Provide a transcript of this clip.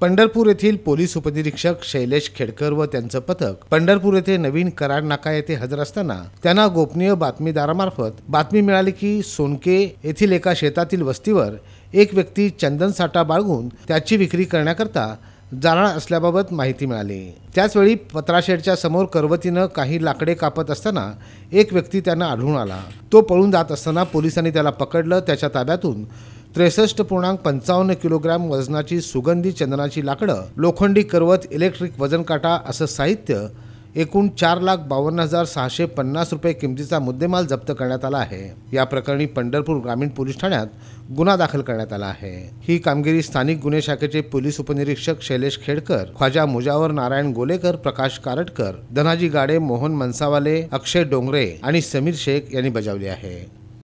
पंढरपूर येथील पोलीस उपनिरीक्षक शैलेश खेडकर व त्यांचं पथक पंढरपूर येथे नवीन कराड नाका येथे हजर असताना त्यांना गोपनीय बातमीदारामार्फत बातमी मिळाली की सोनके येथील एका शेतातील वस्तीवर एक व्यक्ती चंदन साठा बाळगून त्याची विक्री करण्याकरता जाणार असल्याबाबत माहिती मिळाली त्याचवेळी पत्राशेडच्या समोर करवतीनं काही लाकडे कापत असताना एक व्यक्ती त्यांना आढळून आला तो पळून जात असताना पोलिसांनी त्याला पकडलं त्याच्या ताब्यातून त्रेसष्ट पूर्णांक पंचावन्न किलोग्रॅम वजनाची सुगंधी चंदनाची लाकडं लोखंडी करवत इलेक्ट्रिक वजनकाटा असं साहित्य एकूण चार लाख बावन्न हजार सहाशे पन्नास रुपये किमतीचा मुद्देमाल जप्त करण्यात आला आहे या प्रकरणी पंढरपूर ग्रामीण पोलीस ठाण्यात गुन्हा दाखल करण्यात आला आहे ही कामगिरी स्थानिक गुन्हे शाखेचे पोलीस उपनिरीक्षक शैलेश खेडकर ख्वाजा मुजावर नारायण गोलेकर प्रकाश कारटकर धनाजी गाडे मोहन मनसावाले अक्षय डोंगरे आणि समीर शेख यांनी बजावली आहे